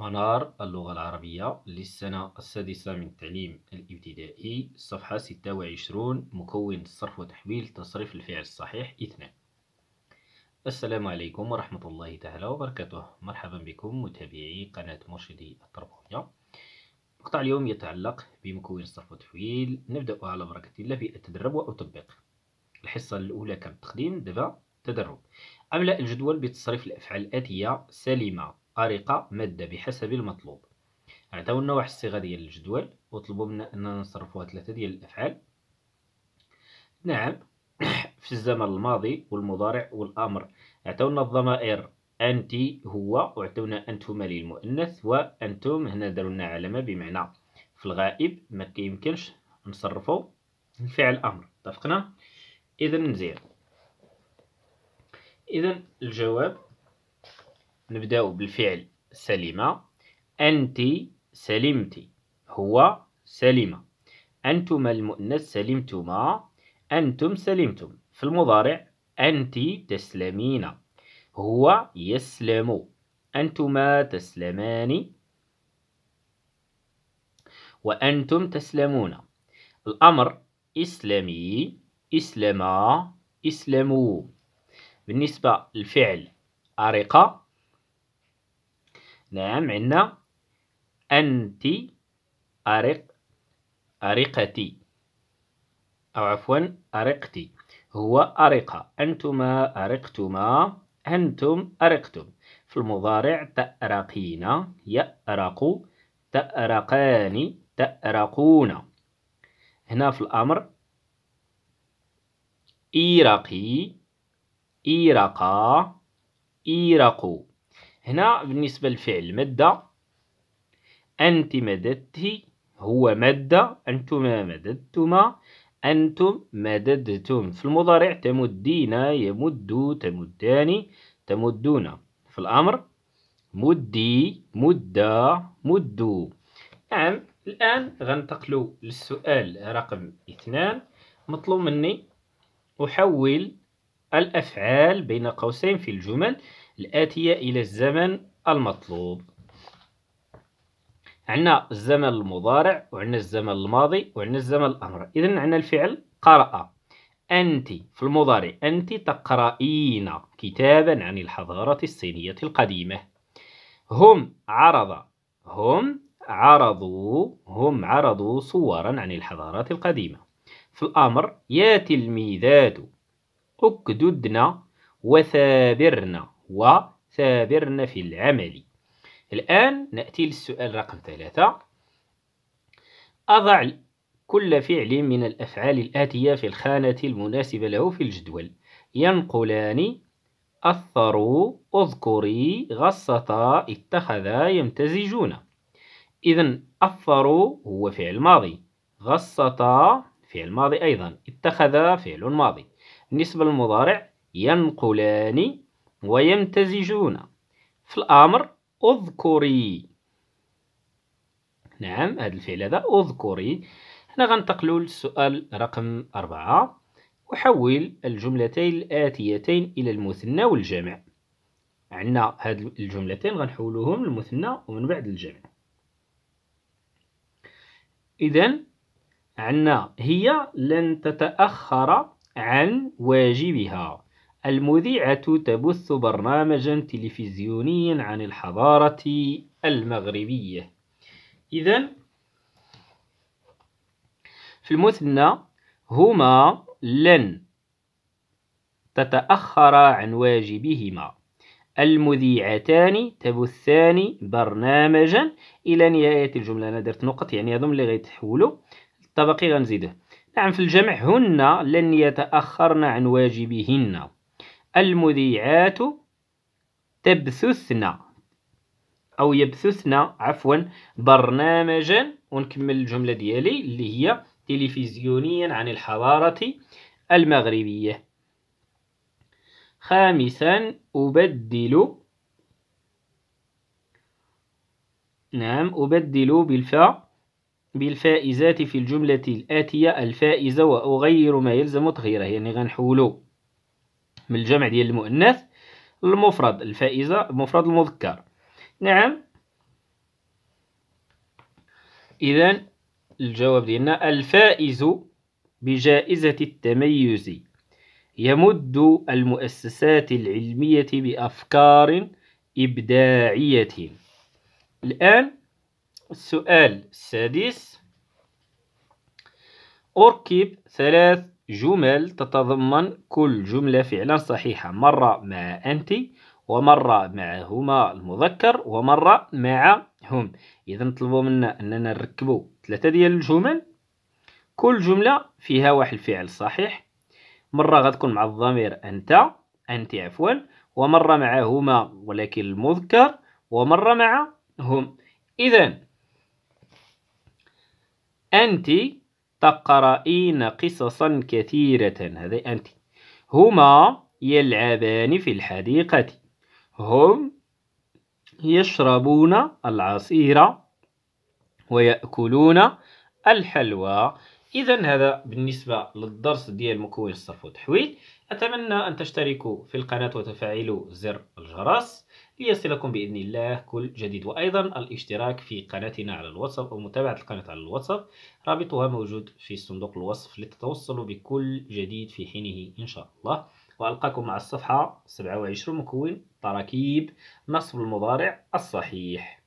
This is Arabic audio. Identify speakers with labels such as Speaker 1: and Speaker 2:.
Speaker 1: منار اللغة العربية للسنة السادسة من التعليم الابتدائي صفحة 26 مكون الصرف وتحويل تصريف الفعل الصحيح اثنان السلام عليكم ورحمة الله تعالى وبركاته مرحبا بكم متابعي قناة مرشدي التربوية مقطع اليوم يتعلق بمكون الصرف وتحويل نبدأ على بركة الله في التدرب وأطبق الحصة الأولى كانت تقديم دابا تدرب أملأ الجدول بتصريف الأفعال الآتية سليمة أرقة مادة بحسب المطلوب عطاونا واحد الصيغة ديال الجدول وطلبوا منا أننا نصرفوها ثلاثة ديال الأفعال نعم في الزمن الماضي والمضارع والأمر عطاونا الضمائر أنت هو وعطاونا أنتما للمؤنث وأنتم هنا داروا لنا علامة بمعنى في الغائب ما كيمكنش نصرفوا الفعل أمر اتفقنا إذا مزيان إذا الجواب نبداو بالفعل سليمة أنت سلمتي هو سليمة أنتم المؤنث سلمتما أنتم سلمتم في المضارع أنت تسلمين هو يسلم أنتما تسلمان وأنتم تسلمون الأمر اسلمي اسلما اسلموا بالنسبة للفعل أرقة نعم عندنا أنت أرق أرقتي أو عفوا أرقتي هو أرق أنتما أرقتما أنتم أرقتم في المضارع تأرقين يأرق تأرقان تأرقون هنا في الأمر إيرقي إيرقا إيرقوا هنا بالنسبة للفعل مادة أنت مددت هو مادة أنتما مددتما أنتم مددتم في المضارع تمدين يمد تمدان تمدون في الأمر مدي مدة مدو نعم الآن غنتقلوا للسؤال رقم اثنان مطلوب مني أحول الأفعال بين قوسين في الجمل الآتية إلى الزمن المطلوب عندنا الزمن المضارع وعندنا الزمن الماضي وعندنا الزمن الأمر إذا عندنا الفعل قرأ أنت في المضارع أنت تقرأين كتابا عن الحضارة الصينية القديمة هم عرض هم عرضوا هم عرضوا صورا عن الحضارات القديمة في الأمر يا تلميذات اكددنا وثابرنا وثابرنا في العمل الآن نأتي للسؤال رقم ثلاثة أضع كل فعل من الأفعال الآتية في الخانة المناسبة له في الجدول ينقلان أثروا أذكري غصتا اتخذا يمتزجون إذا أثروا هو فعل ماضي غصتا فعل ماضي أيضا اتخذ فعل ماضي بالنسبة للمضارع ينقلان ويمتزجون في الأمر أذكري نعم هذا الفعل هذا أذكري هنا غنتقلوا للسؤال رقم أربعة وحول الجملتين الآتيتين إلى المثنى والجمع عندنا هاد الجملتين غنحولوهم للمثنى ومن بعد الجمع إذا عندنا هي لن تتأخر عن واجبها المذيعة تبث برنامجا تلفزيونيا عن الحضارة المغربية إذا في المثنى هما لن تتأخر عن واجبهما المذيعتان تبثان برنامجا إلى نهاية الجملة أنا درت نقط يعني هذوم اللي غيتحولوا الطبقي غنزيده نعم في الجمع هن لن يتأخرن عن واجبهن المذيعات تبثثن أو يبثثن عفوا برنامجا ونكمل الجملة ديالي اللي هي تلفزيونيا عن الحضارة المغربية خامسا أبدل نعم أبدل بالفاء بالفائزات في الجملة الآتية الفائزة وأغير ما يلزم تغييره يعني غنحولو من الجمع ديال المؤنث المفرد الفائزة مفرد المذكر نعم إذا الجواب ديالنا الفائز بجائزة التميز يمد المؤسسات العلمية بأفكار إبداعية الآن السؤال السادس أركب ثلاث جمل تتضمن كل جملة فعلا صحيحة مرة مع أنت ومرة معهما المذكر ومرة معهم إذا نطلبوا منا أننا نركبوا ثلاثة ديال الجمل كل جملة فيها واحد الفعل صحيح مرة غتكون مع الضمير أنت أنت عفوا ومرة معهما ولكن المذكر ومرة معهم إذا أنت تقرأين قصصا كثيرة هذا أنت هما يلعبان في الحديقة هم يشربون العصير ويأكلون الحلوى إذا هذا بالنسبة للدرس ديال مكون الصرف والتحويل أتمنى أن تشتركوا في القناة وتفعلوا زر الجرس ليصلكم بإذن الله كل جديد وأيضا الاشتراك في قناتنا على الواتساب أو متابعة القناة على الواتساب رابطها موجود في صندوق الوصف لتتوصلوا بكل جديد في حينه إن شاء الله وألقاكم مع الصفحة 27 مكون تراكيب نصب المضارع الصحيح